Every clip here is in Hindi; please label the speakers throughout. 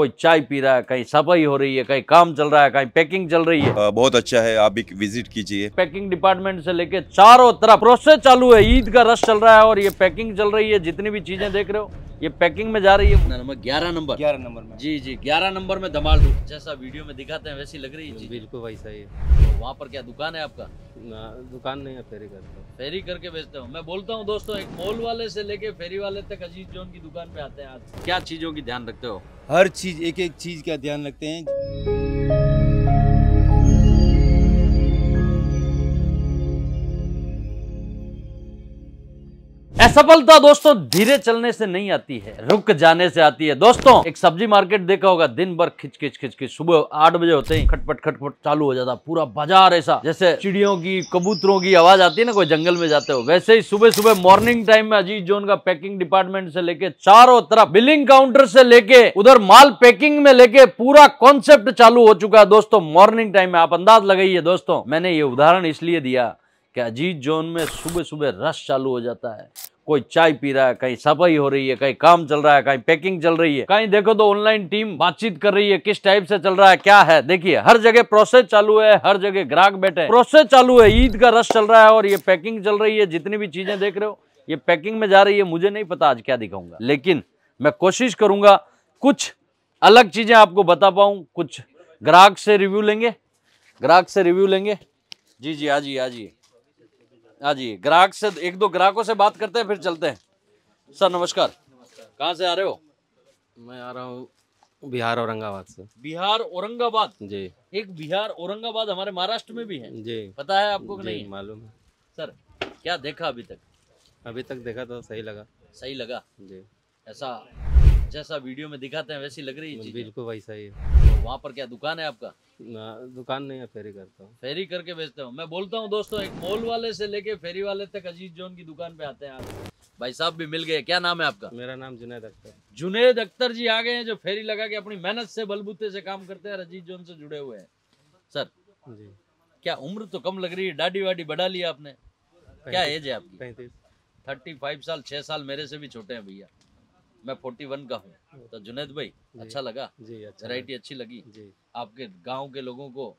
Speaker 1: कोई चाय पी रहा है कहीं सफाई हो रही है कहीं काम चल रहा है कहीं पैकिंग चल रही है आ, बहुत अच्छा है आप भी विजिट कीजिए पैकिंग डिपार्टमेंट से लेके चारों तरफ प्रोसेस चालू है ईद का रश चल रहा है और ये पैकिंग चल रही है जितनी भी चीजें देख रहे हो ये पैकिंग में जा रही है नंबर ग्यारह नंबर ग्यारह नंबर में जी जी ग्यारह नंबर में धमाल दूर जैसा वीडियो में दिखाते हैं वैसी लग रही है बिल्कुल वही सही तो वहाँ पर क्या दुकान है आपका दुकान नहीं है फेरी करके फेरी करके बेचते हो मैं बोलता हूँ दोस्तों एक मॉल वाले से लेके फेरी वाले तक अजीत जोन की दुकान पे आते हैं आज क्या चीजों की ध्यान रखते हो हर चीज़
Speaker 2: एक एक चीज़ का ध्यान रखते हैं
Speaker 1: असफलता दोस्तों धीरे चलने से नहीं आती है रुक जाने से आती है दोस्तों एक सब्जी मार्केट देखा होगा दिन भर खिच खिच खिच खिच सुबह आठ बजे होते ही खटपट खटपट चालू हो जाता पूरा बाजार ऐसा जैसे चिड़ियों की कबूतरों की आवाज आती है ना कोई जंगल में जाते हो वैसे ही सुबह सुबह मॉर्निंग टाइम में अजीत जोन का पैकिंग डिपार्टमेंट से लेके चारों तरफ बिलिंग काउंटर से लेके उधर माल पैकिंग में लेके पूरा कॉन्सेप्ट चालू हो चुका है दोस्तों मॉर्निंग टाइम में आप अंदाज लगाइए दोस्तों मैंने ये उदाहरण इसलिए दिया कि अजीत जोन में सुबह सुबह रश चालू हो जाता है कोई चाय पी रहा है कहीं सफाई हो रही है कहीं काम चल रहा है कहीं पैकिंग चल रही है कहीं देखो तो ऑनलाइन टीम बातचीत कर रही है किस टाइप से चल रहा है क्या है देखिए हर जगह प्रोसेस चालू है हर जगह ग्राहक बैठे प्रोसेस चालू है ईद का रश चल रहा है और ये पैकिंग चल रही है जितनी भी चीजें देख रहे हो ये पैकिंग में जा रही है मुझे नहीं पता आज क्या दिखाऊंगा लेकिन मैं कोशिश करूंगा कुछ अलग चीजें आपको बता पाऊ कुछ ग्राहक से रिव्यू लेंगे ग्राहक से रिव्यू लेंगे जी जी आजिए आजिए हाँ जी ग्राहक से एक दो ग्राहकों से बात करते हैं फिर चलते हैं सर नमस्कार, कहाँ से आ रहे हो मैं आ रहा हूँ
Speaker 2: बिहार औरंगाबाद से
Speaker 1: बिहार औरंगाबाद जी एक बिहार औरंगाबाद हमारे महाराष्ट्र में भी है जी पता है आपको नहीं मालूम है सर क्या देखा अभी तक
Speaker 2: अभी तक देखा तो सही लगा
Speaker 1: सही लगा जी ऐसा जैसा वीडियो में दिखाते हैं वैसी लग रही है बिल्कुल वैसा ही है तो वहाँ पर क्या दुकान है आपका
Speaker 2: ना दुकान नहीं है फेरी करता हूँ
Speaker 1: फेरी करके बेचता हूँ मैं बोलता हूँ दोस्तों एक मॉल वाले से लेके फेरी वाले तक अजीत जोन की दुकान पे आते हैं भाई साहब भी मिल गए क्या नाम है आपका मेरा नाम जुनेद अख्तर जुनेद अख्तर जी आ गए हैं जो फेरी लगा के अपनी मेहनत से बलबूते से काम करते हैं अजीत जोन से जुड़े हुए हैं सर जी क्या उम्र तो कम लग रही है डाडी वाडी बढ़ा लिया आपने क्या एज है आपकी पैंतीस थर्टी फाइव साल छह साल मेरे से भी छोटे हैं भैया मैं फोर्टी वन का हूँ तो जुनेद भाई अच्छा लगा वेराइटी अच्छा अच्छी लगी जी आपके गाँव के लोगों को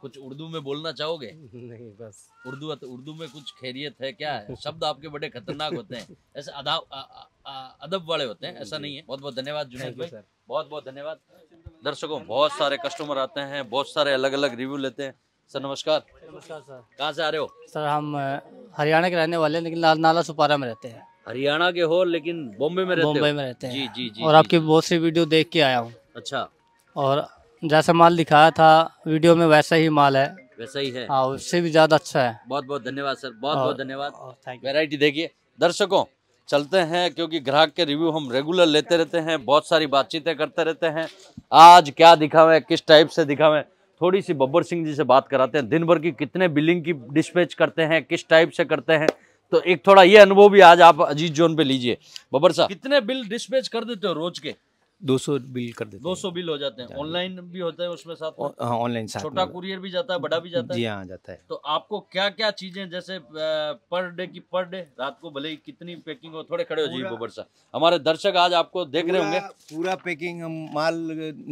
Speaker 1: कुछ उर्दू में बोलना चाहोगे नहीं बस उर्दू तो उर्दू में कुछ खैरियत है क्या है शब्द आपके बड़े खतरनाक होते हैं ऐसे अदब वाले होते हैं ऐसा नहीं है बहुत बहुत धन्यवाद जुनेद भाई बहुत बहुत धन्यवाद दर्शकों बहुत सारे कस्टमर आते हैं बहुत सारे अलग अलग रिव्यू लेते हैं सर नमस्कार नमस्कार सर कहाँ से आ रहे हो
Speaker 2: सर हम हरियाणा के रहने वाले हैं लेकिन नाला सुपारा में रहते हैं
Speaker 1: हरियाणा के हो लेकिन बॉम्बे में रहते बॉम्बे में रहते हैं जी जी जी और आपकी
Speaker 2: बहुत सी वीडियो देख के आया हूँ अच्छा और जैसा माल दिखाया था वीडियो में वैसा ही माल है वैसा ही है हाँ उससे भी ज्यादा अच्छा है
Speaker 1: बहुत बहुत धन्यवाद सर बहुत बहुत धन्यवाद वेराइटी देखिए दर्शकों चलते हैं क्योंकि ग्राहक के रिव्यू हम रेगुलर लेते रहते हैं बहुत सारी बातचीतें करते रहते हैं आज क्या दिखावे किस टाइप से दिखावे थोड़ी सी बब्बर सिंह जी से बात कराते हैं दिन भर की कितने बिलिंग की डिस्पैच करते हैं किस टाइप से करते हैं तो एक थोड़ा ये अनुभव भी आज आप अजीत
Speaker 2: जोन पे लीजिए बबर साहब
Speaker 1: कितने बिल डिस्पैच कर देते हो रोज के
Speaker 2: 200 बिल कर देते
Speaker 1: 200 बिल हो जाते हैं ऑनलाइन भी होता है उसमें साथ हाँ, ऑनलाइन साथ छोटा कुरियर भी जाता है बड़ा भी जाता है जी हाँ जाता है तो आपको क्या क्या चीजें जैसे पर डे की पर डे रात को भले ही कितनी पैकिंग हो थोड़े खड़े हो जाइए गोबर सा हमारे दर्शक आज आपको देख रहे होंगे
Speaker 2: पूरा पैकिंग हम माल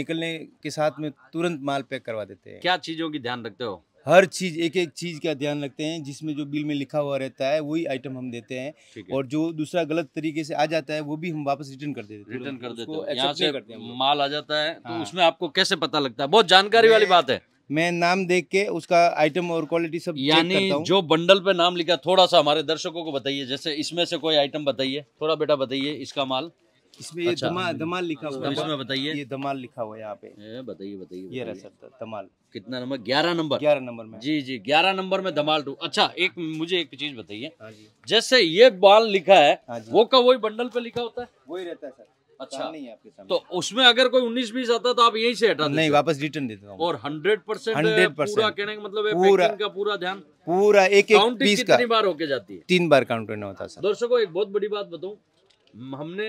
Speaker 2: निकलने के साथ में तुरंत माल पैक करवा देते हैं
Speaker 1: क्या चीजों की ध्यान रखते हो
Speaker 2: हर चीज़ एक एक चीज़ का ध्यान रखते हैं जिसमें जो बिल में लिखा हुआ रहता है वही आइटम हम देते हैं और जो दूसरा गलत तरीके से आ जाता है वो भी हम वापस रिटर्न कर देते हैं रिटर्न कर देते यहाँ से
Speaker 1: माल आ जाता है तो हाँ। उसमें आपको कैसे पता लगता है बहुत जानकारी वाली बात है
Speaker 2: मैं नाम देख के उसका आइटम और क्वालिटी सब यानी जो
Speaker 1: बंडल पे नाम लिखा थोड़ा सा हमारे दर्शकों को बताइए जैसे इसमें से कोई आइटम बताइए थोड़ा बेटा बताइए इसका माल इसमें अच्छा, ये दमा, दमाल लिखा तो हुआ है बताइए ये दमाल लिखा हुआ है यहाँ पे बताइए बताइए ये रहा सर दमाल कितना नंबर ग्यारह नंबर ग्यारह नंबर में जी जी ग्यारह नंबर में दमाल टू अच्छा एक हाँ। मुझे एक चीज बताइए हाँ जैसे ये बाल लिखा है हाँ वो का वही बंडल पे लिखा होता है
Speaker 2: वही रहता है सर अच्छा नहीं आपके तो
Speaker 1: उसमें अगर कोई उन्नीस बीस आता तो आप यहीं से हटा नहीं वापस रिटर्न देता हूँ और हंड्रेड परसेंट हंड्रेड परसेंट कहने का मतलब है पूरा का पूरा ध्यान पूरा एक एक पीस का बार होके जाती है
Speaker 2: तीन बार काउंट करना होता है
Speaker 1: दर्शकों एक बहुत बड़ी बात बताऊं हमने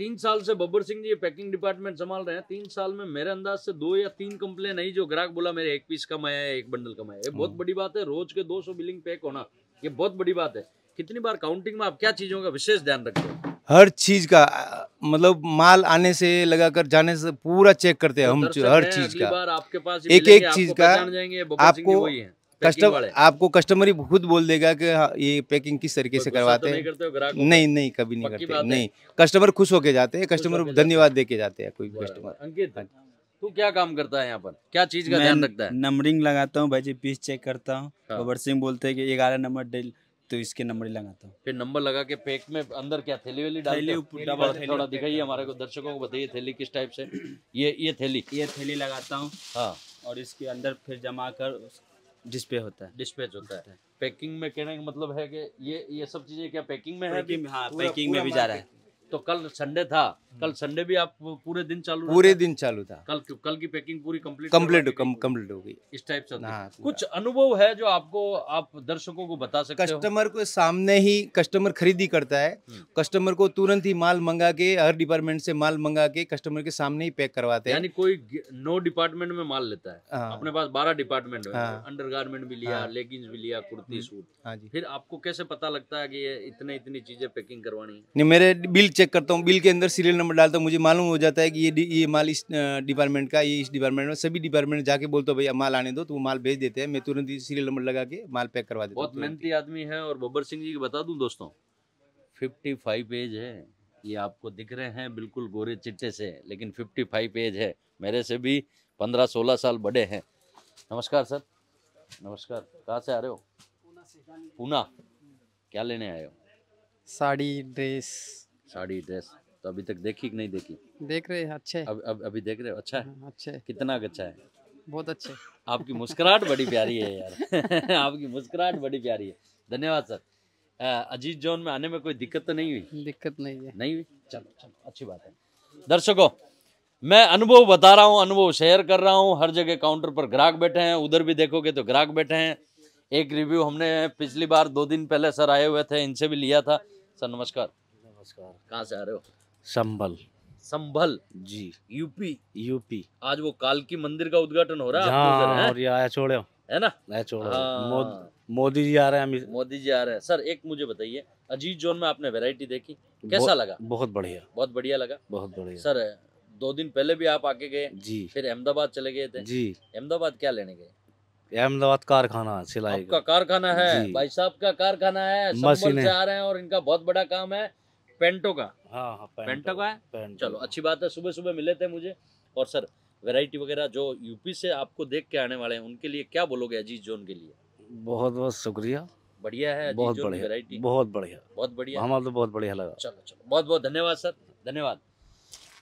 Speaker 1: तीन साल से बब्बर सिंह जी ये पैकिंग डिपार्टमेंट संभाल रहे हैं तीन साल में मेरे अंदाज से दो या तीन कंप्लेन नहीं जो ग्राहक बोला मेरे एक पीस कम आया एक बंडल कम आया बहुत हाँ। बड़ी बात है रोज के 200 बिलिंग पैक होना ये बहुत बड़ी बात है कितनी बार काउंटिंग में आप क्या चीजों का विशेष ध्यान रखते हैं
Speaker 2: हर चीज का मतलब माल आने से लगाकर जाने से पूरा चेक करते हैं तो हम हर चीज का बार आपके एक एक चीज का आपको कस्टम आपको कस्टमर ही खुद बोल देगा कि हाँ, ये पैकिंग किस तरीके से करवाते तो हैं नहीं, नहीं नहीं कभी नहीं करते नहीं कस्टमर खुश होके जाते हैं कस्टमर धन्यवाद दे जाते हैं कोई कस्टमर हाँ
Speaker 1: तू क्या काम करता है यहाँ पर क्या चीज का ध्यान
Speaker 2: रखता है नंबरिंग लगाता हूँ भाई जी पीस चेक करता हूँ सिंह हाँ। बोलते हैं कि ग्यारह नंबर डेल तो इसके नंबर ही लगाता हूँ
Speaker 1: फिर नंबर लगा के पैक में अंदर क्या थैली वेली डाली थोड़ा दिखाइए हमारे को दर्शकों को बताइए थैली किस टाइप से ये ये थैली ये थैली लगाता हूँ हाँ और इसके अंदर फिर जमा कर डिस्पे होता है डिस्पैच होता है पैकिंग में कहने का मतलब है कि ये ये सब चीजें क्या पैकिंग में है पैकिंग में हाँ, भी जा रहा है तो कल संडे था हम्म। कल संडे भी आप पूरे दिन चालू पूरे दिन चालू था कल कल की पैकिंग पूरी कंप्लीट कंप्लीट
Speaker 2: कंप्लीट हो गई
Speaker 1: इस टाइप से हाँ,
Speaker 2: कुछ अनुभव
Speaker 1: है जो आपको आप दर्शकों को बता सकते कस्टमर
Speaker 2: को सामने ही कस्टमर खरीदी करता है कस्टमर हम्म। को तुरंत ही माल मंगा के हर डिपार्टमेंट से माल मंगा के कस्टमर के सामने ही पैक करवाते हैं यानी
Speaker 1: कोई नौ डिपार्टमेंट में माल लेता है हाँ। अपने पास बारह डिपार्टमेंट अंडर गार्मेंट भी लिया लेगिंग हाँ। भी लिया कुर्ती हम्म। सूट फिर आपको कैसे पता लगता है की इतने इतनी चीजें पैकिंग
Speaker 2: करवानी है मेरे बिल चेक करता हूँ बिल के अंदर सीरियल नंबर डालता हूँ मुझे मालूम हो जाता है कि ये ये माल इस डिपार्टमेंट का ये इस डिपार्टमेंट में सभी डिपार्टमेंट जाके बोलते हूँ भैया माल आने दो तो वो माल भेज देते हैं मैं तुरंत ही सीरियल नंबर लगा के माल पैक करवा देता हूँ बहुत मेहनती
Speaker 1: आदमी है और बब्बर सिंह जी की बता दूँ दोस्तों फिफ्टी फाइव पेज है ये आपको दिख रहे हैं बिल्कुल गोरे चिट्टे से लेकिन फिफ्टी फाइव पेज है मेरे से भी पंद्रह सोलह साल बड़े हैं नमस्कार सर नमस्कार कहाँ से आ रहे हो पूना क्या लेने आए हो साड़ी ड्रेस साड़ी ड्रेस तो अभी तक देखी कि नहीं देखी देख रहे हैं अच्छे अब, अब अभी देख रहे हो अच्छा है हाँ, अच्छे कितना अच्छा है बहुत अच्छे आपकी मुस्कुराहट बड़ी प्यारी है यार आपकी मुस्कुराहट बड़ी प्यारी है धन्यवाद सर अजीत जोन में आने में कोई दिक्कत तो नहीं हुई दिक्कत नहीं है नहीं हुई चलो चलो अच्छी बात है दर्शकों मैं अनुभव बता रहा हूँ अनुभव शेयर कर रहा हूँ हर जगह काउंटर पर ग्राहक बैठे हैं उधर भी देखोगे तो ग्राहक बैठे हैं एक रिव्यू हमने पिछली बार दो दिन पहले सर आए हुए थे इनसे भी लिया था सर नमस्कार नमस्कार कहाँ से आ रहे हो संभल संभल जी यूपी यूपी आज वो काल की मंदिर का उद्घाटन हो रहा है हाँ, और ये छोड़े है ना आया छोड़ो हाँ। मोदी जी आ रहे हैं मोदी जी आ रहे हैं सर एक मुझे बताइए अजीत जोन में आपने वेरायटी देखी कैसा लगा बहुत बढ़िया बहुत बढ़िया लगा बहुत बढ़िया सर दो दिन पहले भी आप आके गए जी फिर अहमदाबाद चले गए थे जी अहमदाबाद क्या लेने गए अहमदाबाद कारखाना सिलाई का कारखाना है भाई साहब का कारखाना है मशीन से आ रहे हैं और इनका बहुत बड़ा काम है पेंटो का हाँ, हाँ पेंटो, का है चलो अच्छी बात है सुबह सुबह मिले थे मुझे और सर वैरायटी वगैरह जो यूपी से आपको देख के आने वाले हैं उनके लिए क्या बोलोगे अजीत जोन के लिए
Speaker 2: बहुत बहुत शुक्रिया
Speaker 1: बढ़िया है बहुत बढ़िया
Speaker 2: बहुत बढ़िया बहुत बढ़िया हमारा तो बहुत बढ़िया
Speaker 1: लगा चलो चलो बहुत बहुत धन्यवाद सर धन्यवाद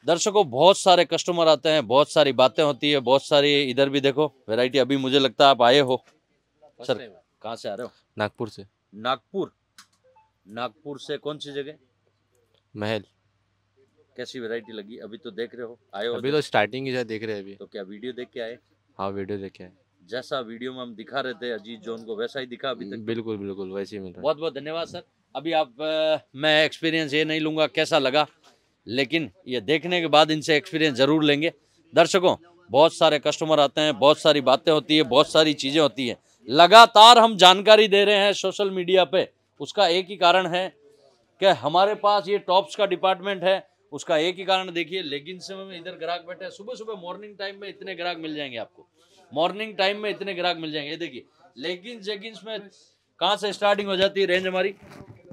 Speaker 1: दर्शकों बहुत सारे कस्टमर आते हैं बहुत सारी बातें होती है बहुत सारी इधर भी देखो वेराइटी अभी मुझे लगता है आप आए हो सर कहाँ से आ रहे हो नागपुर से नागपुर नागपुर से कौन सी जगह महल कैसी वैरायटी लगी अभी तो देख रहे हो आए अभी तो स्टार्टिंग ही देख रहे हैं अभी तो क्या वीडियो देख के आए हाँ वीडियो देख के आए जैसा वीडियो में हम दिखा रहे थे अजीत जोन को वैसा ही दिखा अभी तक बिल्कुल बिल्कुल वैसे ही मिला बहुत बहुत धन्यवाद सर अभी आप मैं एक्सपीरियंस ये नहीं लूंगा कैसा लगा लेकिन ये देखने के बाद इनसे एक्सपीरियंस ज़रूर लेंगे दर्शकों बहुत सारे कस्टमर आते हैं बहुत सारी बातें होती है बहुत सारी चीज़ें होती है लगातार हम जानकारी दे रहे हैं सोशल मीडिया पे उसका एक ही कारण है क्या हमारे पास ये टॉप्स का डिपार्टमेंट है उसका एक ही कारण देखिए लेगिंग्स में इधर ग्राहक बैठे सुबह सुबह मॉर्निंग टाइम में इतने ग्राहक मिल जाएंगे आपको मॉर्निंग टाइम में इतने ग्राहक मिल जाएंगे ये देखिए लेगिंग्स जेगिंग्स में कहाँ से स्टार्टिंग हो जाती है रेंज हमारी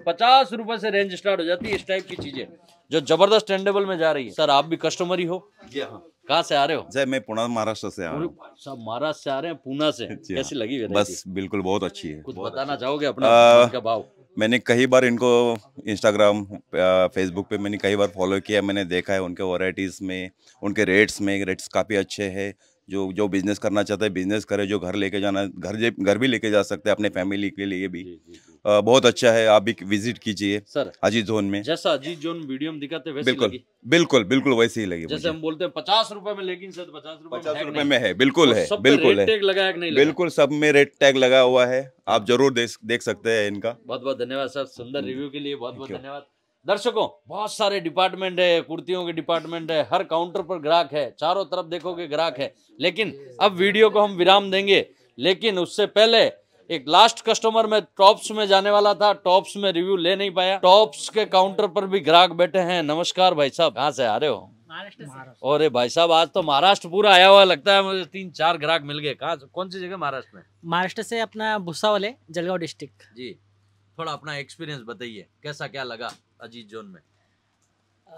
Speaker 1: पचास रुपए से रेंज स्टार्ट हो जाती है इस टाइप की चीजें जो जबरदस्त टेंडेबल में जा रही है सर आप भी कस्टमर ही हो हाँ। कहाँ से आ रहे
Speaker 2: हो जय मैं पुणे महाराष्ट्र से आ रहा
Speaker 1: हूँ सब महाराष्ट्र से आ रहे हैं पुणे से हाँ। कैसी लगी बस
Speaker 2: बिल्कुल बहुत अच्छी है कुछ
Speaker 1: बताना चाहोगे अपना भाव
Speaker 2: मैंने कई बार इनको इंस्टाग्राम फेसबुक पे मैंने कई बार फॉलो किया मैंने देखा है उनके वराइटीज़ में उनके रेट्स में रेट्स काफ़ी अच्छे हैं जो जो बिजनेस करना चाहते है बिजनेस करे जो घर लेके जाना घर घर भी लेके जा सकते हैं अपने फैमिली के लिए भी जी, जी, जी। आ, बहुत अच्छा है आप भी विजिट कीजिए सर अजीत जोन में
Speaker 1: जैसा अजीत जोन वीडियो में दिखाते वैसे बिल्कुल
Speaker 2: बिल्कुल बिल्कुल वैसे ही लगी जैसे हम
Speaker 1: बोलते हैं पचास रुपए में लेकिन
Speaker 2: सर पचास रुपए पचास रुपए में है बिल्कुल है बिल्कुल है बिल्कुल सब में रेट टैग लगा हुआ है आप जरूर देख सकते हैं इनका
Speaker 1: बहुत बहुत धन्यवाद सर सुंदर रिव्यू के लिए बहुत बहुत धन्यवाद दर्शकों बहुत सारे डिपार्टमेंट है कुर्तियों के डिपार्टमेंट है हर काउंटर पर ग्राहक है चारों तरफ देखोगे ग्राहक है लेकिन अब वीडियो को हम विराम देंगे लेकिन उससे पहले एक लास्ट कस्टमर में टॉप्स में जाने वाला था टॉप्स में रिव्यू ले नहीं पाया टॉप्स के काउंटर पर भी ग्राहक बैठे हैं नमस्कार भाई साहब कहाँ से आ रहे हो और भाई साहब आज तो महाराष्ट्र पूरा आया हुआ लगता है मुझे तीन चार ग्राहक मिल गए कहाँ कौन सी जगह महाराष्ट्र में महाराष्ट्र से अपना है जलगांव डिस्ट्रिक्ट जी थोड़ा अपना एक्सपीरियंस बताइए कैसा क्या लगा अजीत जोन में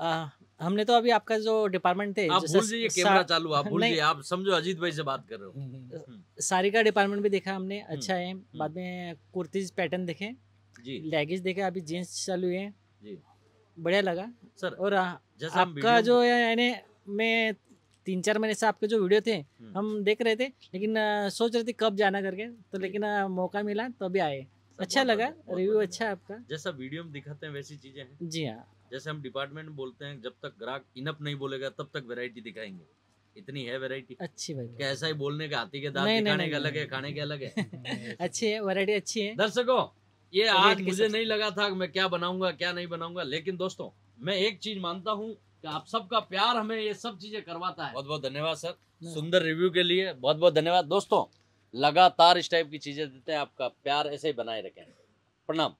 Speaker 1: आ, हमने तो अभी आपका जो डिपार्टमेंट थे आप भूल जाइए कैमरा चालू आप भूल जाइए आप समझो अजीत भाई से बात कर रहे हो हम्म, हम्म। हम्म। सारी का डिपार्टमेंट भी देखा हमने अच्छा है बाद में कुर्तीज पैटर्न देखे जी लेगिंग्स देखे अभी जींस चालू है जी बढ़िया लगा सर और आपका जो यानी मैं तीन चार महीने से आपके जो वीडियो थे हम देख रहे थे लेकिन सोच रहे थे कब जाना करके तो लेकिन मौका मिला तो अभी आए अच्छा लगा रिव्यू अच्छा आपका जैसा वीडियो में दिखाते हैं वैसी चीजें हैं जी हाँ जैसे हम डिपार्टमेंट बोलते हैं जब तक ग्राहक इनअप नहीं बोलेगा तब तक वेरायटी दिखाएंगे इतनी है वैरायटी अच्छी भाई कैसा ऐसा ही बोलने का हाथी के दांत दिखाने का अलग है खाने के अलग है अच्छी है वैरायटी अच्छी है दर्शकों ये तो आज मुझे नहीं लगा था मैं क्या बनाऊंगा क्या नहीं बनाऊंगा लेकिन दोस्तों मैं एक चीज मानता हूँ कि आप सबका प्यार हमें ये सब चीजें करवाता है बहुत बहुत धन्यवाद सर हाँ। सुंदर रिव्यू के लिए बहुत बहुत धन्यवाद दोस्तों लगातार इस टाइप की चीज़ें देते हैं आपका प्यार ऐसे ही बनाए रखें प्रणाम